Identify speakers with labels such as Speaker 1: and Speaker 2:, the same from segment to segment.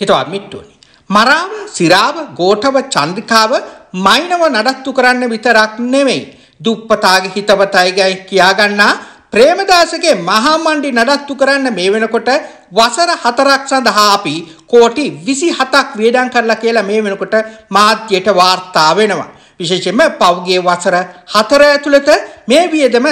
Speaker 1: හිතවත් මිට්ටුවනි. මරාව, සිරාව, ගෝඨව, චන්ද්‍රිකාව මයිනව නඩත්තු කරන්න විතරක් නෙමෙයි. දුප්පතාගේ හිතවත අයගේ කියාගන්නා ප්‍රේමදාසගේ මහා මණ්ඩි නඩත්තු කරන්න මේ වෙනකොට වසර 4ක් සඳහා අපි කෝටි 27ක් වියදම් කරලා කියලා මේ වෙනකොට මාධ්‍යයට වාර්තා වෙනවා. විශේෂයෙන්ම පෞගේ වසර 4 ඇතුළත මේ වියදම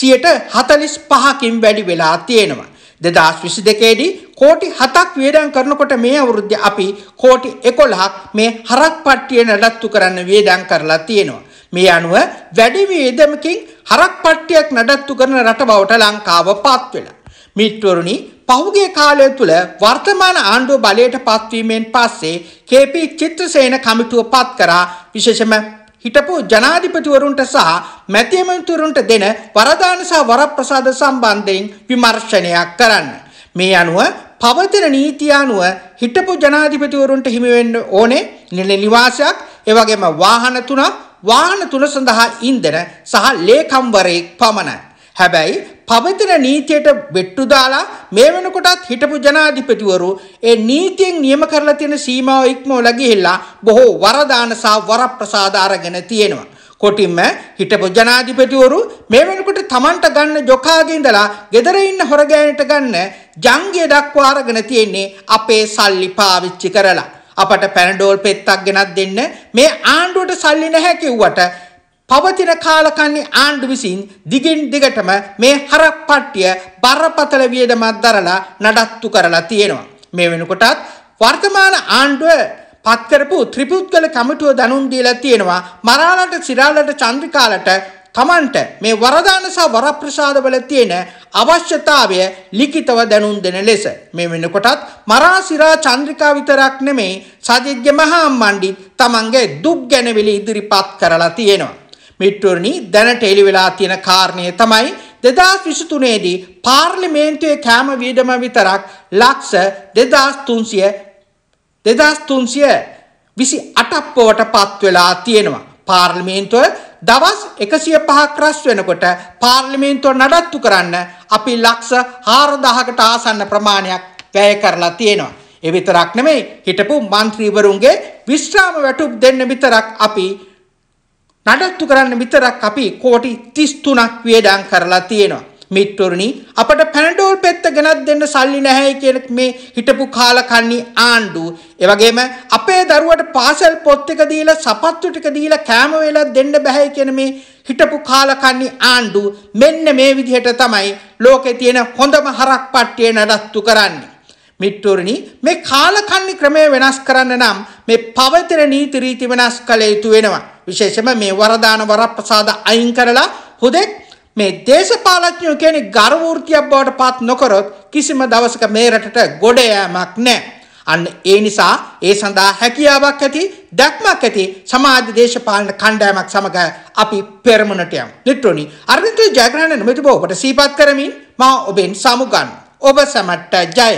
Speaker 1: 45කින් වැඩි වෙලා තියෙනවා. දෙදස් විසි දෙකේදී කෝටි හතක් වේඩන් කරනකොට මේ අවුරුද්ධ අපි කෝටි එකොළහක් මේ හරක් පට්ටිය නඩත්තු කරන්න වේඩන් කරලා තියෙනවා. මේ අනුව වැඩි වේදමකින් හරක් පට්ටියක් නඩත්තු කරන රට බවට ලංකාව පත්වෙලා. මිත්වරුණි පහුගේ කාලය තුළ වර්තමාන ආණ්ඩුව බලයට පත්වීමෙන් පස්සේ කේපී චිත්‍රසේන කමිටුව පත් කරා විශේෂම හිටපු ජනාධිපතිවරුන්ට සහ මැතිඇමතුරුන්ට දෙන වරදාන සහ වරප්‍රසාද සම්බන්ධයෙන් විමර්ශනයක් කරන්න. මේ අනුව පවතින නීතිය අනුව හිටපු ජනාධිපතිවරුන්ට හිමිවෙන්න ඕනේ නිල නිවාසයක් එවගේම වාහන තුනක් වාහන තුන සඳහා ඉන්දන සහ ලේකම්වරයෙක් පමණයි. හැබැයි පවතින නීතියට වෙට්ටු දාලා මේ වෙනකොටත් හිටපු ජනාධිපතිවරු ඒ නීතියෙන් නියම කරලා තියෙන සීමාව ඉක්මවලා ගිහිල්ලා බොහෝ වරදාන සහ වරප්‍රසාද අරගෙන තියෙනවා. කොටින්ම හිටපු ජනාධිපතිවරු මේ වෙනකොට Tamanට ගන්න ජොකාගේ ඉඳලා gedare ඉන්න හොරගෑනට ගන්න ජංගිය දක්වා අරගෙන තියෙන්නේ අපේ සල්ලි පාවිච්චි කරලා. අපට පැනඩෝල් පෙත්තක් ගෙනත් දෙන්න මේ ආණ්ඩුවට සල්ලි නැහැ කිව්වට පවතින කාලකන්ණි ආණ්ඩු විසින් දිගින් දිගටම මේ හරප්පට්ටිය බරපතල වියදමක් දරලා නඩත්තු කරලා තියෙනවා. මේ වෙනකොටත් වර්තමාන ආණ්ඩුව පත් කරපු ත්‍රිපුත්කල කමිටුව දනුන් දීලා තියෙනවා මරාලට සිරාලට චන්ද්‍රිකාලට තමන්ට මේ වරදාන සහ වරප්‍රසාදවල තියෙන අවශ්‍යතාවය ලිඛිතව දැනුම් දෙන ලෙස මේ වෙනකොටත් මරා සිරා චන්ද්‍රිකා විතරක් නෙමෙයි සජිත්ගේ මහා මණ්ඩිත් තමන්ගේ දුක් ගැනවිලි ඉදිරිපත් කරලා තියෙනවා මිට්ටුවරණි දැනට එළි වෙලා තියෙන කාරණය තමයි දෙදස් විසතුනේදී පාර්ලිමේන්තුවේ කෑම වීඩම විතරක් ලක්ෂ දෙදස් තුන්සිය දෙදස් තුන්සිය විසි අටප්පෝට පත්වෙලා තියෙනවා. පාර්ලිමේන්තුව දවස් එකසිය පහක් රස් වෙනකොට පාර්ලිමේන්තුව නඩත්තු කරන්න අපි ලක්ෂ හාරදාහකට ආසන්න ප්‍රමාණයක් වැය කරලා තියෙනවා. එවිතරක් නෙමෙයි හිටපු මන්ත්‍රීවරුන්ගේ විශ්‍රාම වැටුප් දෙන්න විතරක් අපි නඩත්තු කරන්න විතරක් අපි කෝටි 33ක් වියදම් කරලා තියෙනවා. මිත්වරුනි අපට පැනඩෝල් පෙත්ත ගෙනත් දෙන්න සල්ලි නැහැයි කියන මේ හිටපු කාලකන්ණි ආණ්ඩුව. ඒ වගේම අපේ දරුවට පාසල් පොත් එක දීලා සපත්තු ටික දීලා කෑම වේලක් දෙන්න බෑයි කියන මේ හිටපු කාලකන්ණි ආණ්ඩුව මෙන්න මේ විදිහට තමයි ලෝකේ තියෙන හොඳම හරක් පට්ටිය නඩත්තු කරන්නේ. මිත්‍රෝරණි මේ කාලකන්ණි ක්‍රමය වෙනස් කරන්න නම් මේ පවතින නීති රීති වෙනස් කළ යුතු වෙනවා. විශේෂම මේ වරදාන වරප්‍රසාද අයින් කරලා හුදෙක් මේ දේශපාලඥයෝ කියන්නේ ගර්වෘතියක් බවට පත් නොකරොත් කිසිම දවසක මේ රටට ගොඩ යෑමක් නැහැ. අන්න ඒ නිසා ඒ සඳහා හැකියාවක් ඇති දැක්මක් ඇති සමාජ දේශපාලන කණ්ඩායමක් සමග අපි පෙරමුණට යමු. නිට්ටෝනි අර්ධිත ජයග්‍රහණ නොමැතිව ඔබට සීපත් කරමින් මා ඔබෙන් සමුගන්නවා. ඔබ සැමට ජය